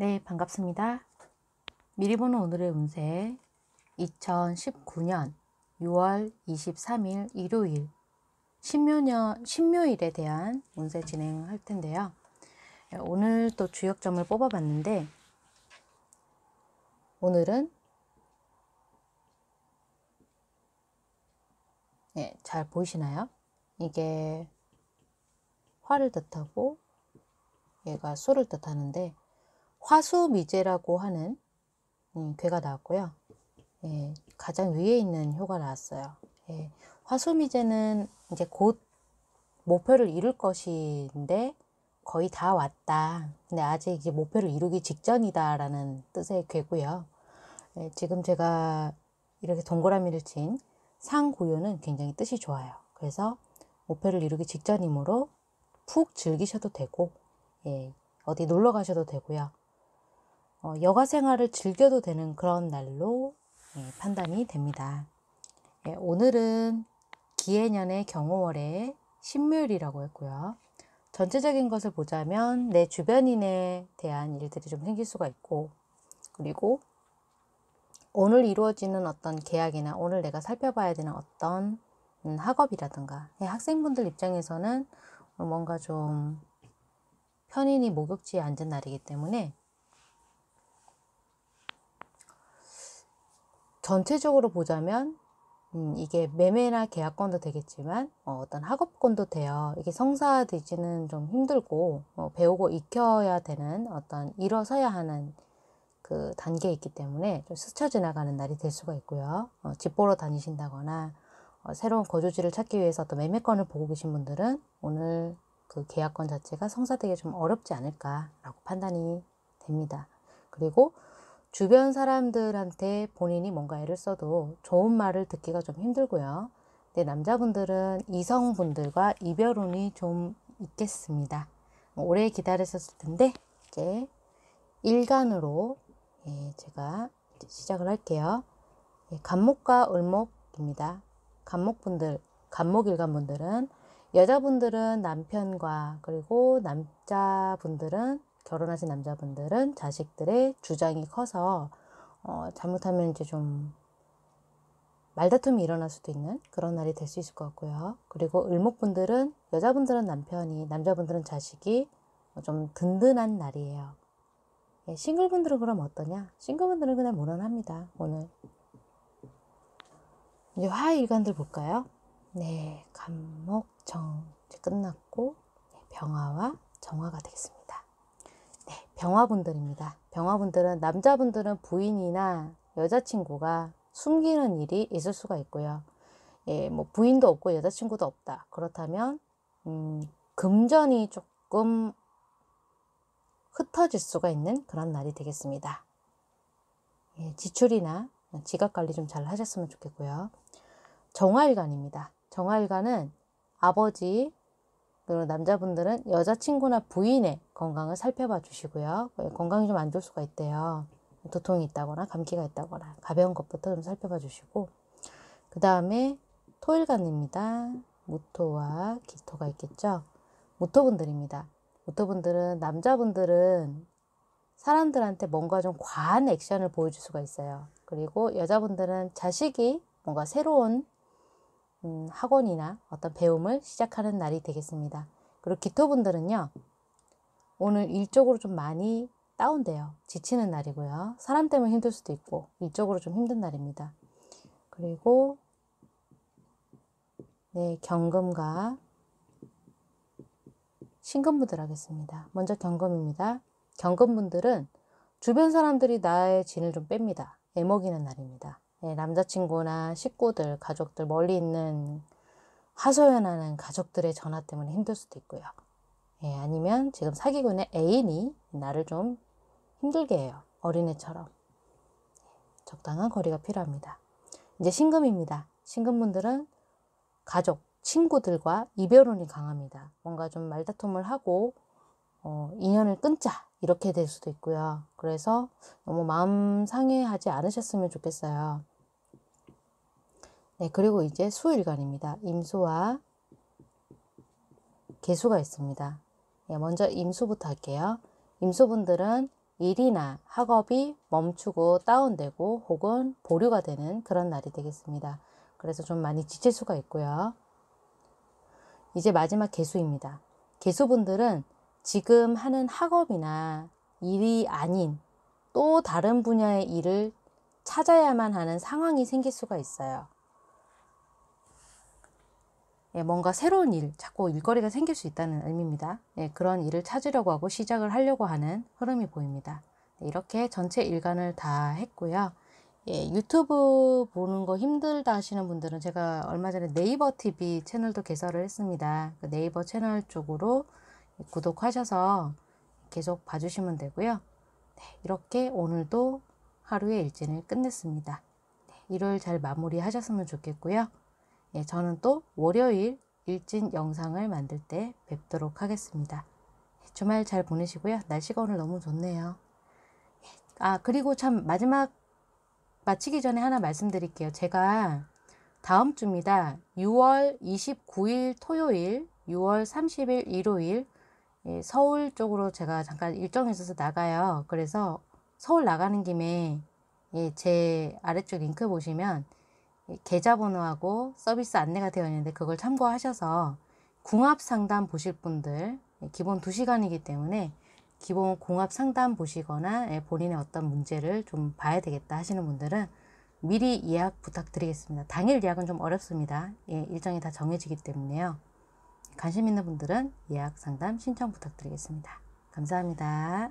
네, 반갑습니다. 미리 보는 오늘의 운세 2019년 6월 23일 일요일 신묘년, 신묘일에 대한 운세 진행할 텐데요. 예, 오늘 또 주역점을 뽑아봤는데 오늘은 네, 잘 보이시나요? 이게 화를 뜻하고 얘가 수를 뜻하는데 화수미제라고 하는 음, 괴가 나왔고요. 예, 가장 위에 있는 효가 나왔어요. 예, 화수미제는 이제 곧 목표를 이룰 것인데 거의 다 왔다. 근데 아직 이제 목표를 이루기 직전이다라는 뜻의 괴고요. 예, 지금 제가 이렇게 동그라미를 친 상구요는 굉장히 뜻이 좋아요. 그래서 목표를 이루기 직전이므로 푹 즐기셔도 되고 예, 어디 놀러 가셔도 되고요. 어, 여가 생활을 즐겨도 되는 그런 날로 예, 판단이 됩니다. 예, 오늘은 기해년의 경호월의 신묘일이라고 했고요. 전체적인 것을 보자면 내 주변인에 대한 일들이 좀 생길 수가 있고 그리고 오늘 이루어지는 어떤 계약이나 오늘 내가 살펴봐야 되는 어떤 음, 학업이라든가 예, 학생분들 입장에서는 뭔가 좀 편인이 목욕지에 앉은 날이기 때문에 전체적으로 보자면 음, 이게 매매나 계약권도 되겠지만 어, 떤 학업권도 돼요. 이게 성사되지는 좀 힘들고 어, 배우고 익혀야 되는 어떤 일어서야 하는 그 단계에 있기 때문에 좀 스쳐 지나가는 날이 될 수가 있고요. 어, 집 보러 다니신다거나 어, 새로운 거주지를 찾기 위해서 어떤 매매권을 보고 계신 분들은 오늘 그 계약권 자체가 성사되기 좀 어렵지 않을까라고 판단이 됩니다. 그리고 주변 사람들한테 본인이 뭔가 애를 써도 좋은 말을 듣기가 좀 힘들고요. 근데 남자분들은 이성분들과 이별운이 좀 있겠습니다. 뭐 오래 기다리셨을 텐데 이제 일간으로 예, 제가 시작을 할게요. 예, 간목과 을목입니다. 간목분들, 간목일간분들은 여자분들은 남편과 그리고 남자분들은 결혼하신 남자분들은 자식들의 주장이 커서 어, 잘못하면 이제 좀 말다툼이 일어날 수도 있는 그런 날이 될 수 있을 것 같고요. 그리고 을목분들은 여자분들은 남편이 남자분들은 자식이 좀 든든한 날이에요. 예, 싱글분들은 그럼 어떠냐? 싱글분들은 그냥 무난합니다. 오늘 이제 화일관들 볼까요? 네, 감목정 끝났고 네, 병화와 정화가 되겠습니다. 병화분들입니다. 병화분들은 남자분들은 부인이나 여자친구가 숨기는 일이 있을 수가 있고요. 예, 뭐 부인도 없고 여자친구도 없다. 그렇다면 음, 금전이 조금 흩어질 수가 있는 그런 날이 되겠습니다. 예, 지출이나 지각 관리 좀 잘 하셨으면 좋겠고요. 정화일간입니다. 정화일간은 아버지, 그리고 남자분들은 여자친구나 부인의 건강을 살펴봐 주시고요. 예, 건강이 좀 안 좋을 수가 있대요. 두통이 있다거나 감기가 있다거나 가벼운 것부터 좀 살펴봐 주시고 그 다음에 토일간입니다. 무토와 기토가 있겠죠. 무토분들입니다. 무토분들은 남자분들은 사람들한테 뭔가 좀 과한 액션을 보여줄 수가 있어요. 그리고 여자분들은 자식이 뭔가 새로운 음, 학원이나 어떤 배움을 시작하는 날이 되겠습니다. 그리고 기토분들은요. 오늘 일적으로 좀 많이 다운돼요. 지치는 날이고요. 사람 때문에 힘들 수도 있고 일적으로 좀 힘든 날입니다. 그리고 네, 경금과 신금분들 하겠습니다. 먼저 경금입니다. 경금분들은 주변 사람들이 나의 진을 좀 뺍니다. 애먹이는 날입니다. 예, 남자친구나 식구들, 가족들, 멀리 있는 하소연하는 가족들의 전화 때문에 힘들 수도 있고요. 예, 아니면 지금 사귀고 있는 애인이 나를 좀 힘들게 해요. 어린애처럼. 적당한 거리가 필요합니다. 이제 신금입니다. 신금분들은 가족, 친구들과 이별운이 강합니다. 뭔가 좀 말다툼을 하고 어, 인연을 끊자 이렇게 될 수도 있고요. 그래서 너무 마음 상해하지 않으셨으면 좋겠어요. 네, 그리고 이제 수일간입니다. 임수와 개수가 있습니다. 네, 먼저 임수부터 할게요. 임수분들은 일이나 학업이 멈추고 다운되고 혹은 보류가 되는 그런 날이 되겠습니다. 그래서 좀 많이 지칠 수가 있고요. 이제 마지막 개수입니다. 개수분들은 지금 하는 학업이나 일이 아닌 또 다른 분야의 일을 찾아야만 하는 상황이 생길 수가 있어요. 예, 뭔가 새로운 일, 자꾸 일거리가 생길 수 있다는 의미입니다. 예, 그런 일을 찾으려고 하고 시작을 하려고 하는 흐름이 보입니다. 네, 이렇게 전체 일간을 다 했고요. 예, 유튜브 보는 거 힘들다 하시는 분들은 제가 얼마 전에 네이버 TV 채널도 개설을 했습니다. 그 네이버 채널 쪽으로 구독하셔서 계속 봐주시면 되고요. 네, 이렇게 오늘도 하루의 일진을 끝냈습니다. 네, 일요일 잘 마무리하셨으면 좋겠고요. 예, 저는 또 월요일 일진 영상을 만들 때 뵙도록 하겠습니다. 주말 잘 보내시고요. 날씨가 오늘 너무 좋네요. 아, 그리고 참 마지막 마치기 전에 하나 말씀드릴게요. 제가 다음 주입니다. 6월 29일 토요일, 6월 30일 일요일 예, 서울 쪽으로 제가 잠깐 일정이 있어서 나가요. 그래서 서울 나가는 김에 예, 제 아래쪽 링크 보시면 계좌번호하고 서비스 안내가 되어 있는데 그걸 참고하셔서 궁합 상담 보실 분들 예, 기본 두시간이기 때문에 기본 궁합 상담 보시거나 예, 본인의 어떤 문제를 좀 봐야 되겠다 하시는 분들은 미리 예약 부탁드리겠습니다. 당일 예약은 좀 어렵습니다. 예, 일정이 다 정해지기 때문에요. 관심 있는 분들은 예약 상담 신청 부탁드리겠습니다. 감사합니다.